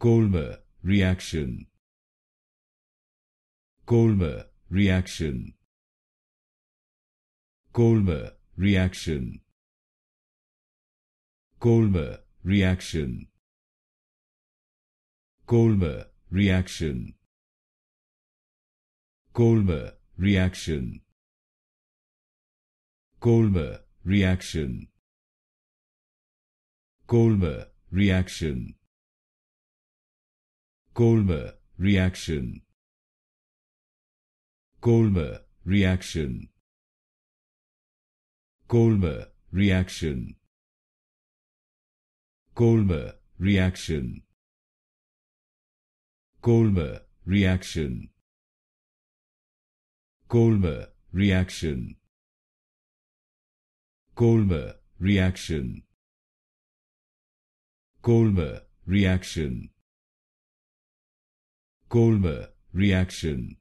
Colmer reaction Colmer reaction Colmer reaction Colmer reaction Colmer reaction Colmer reaction Colmer reaction Colmer reaction Colmer reaction Colmer reaction Colmer reaction Colmer reaction Colmer reaction Colmer reaction Colmer reaction Colmer reaction Kolmer reaction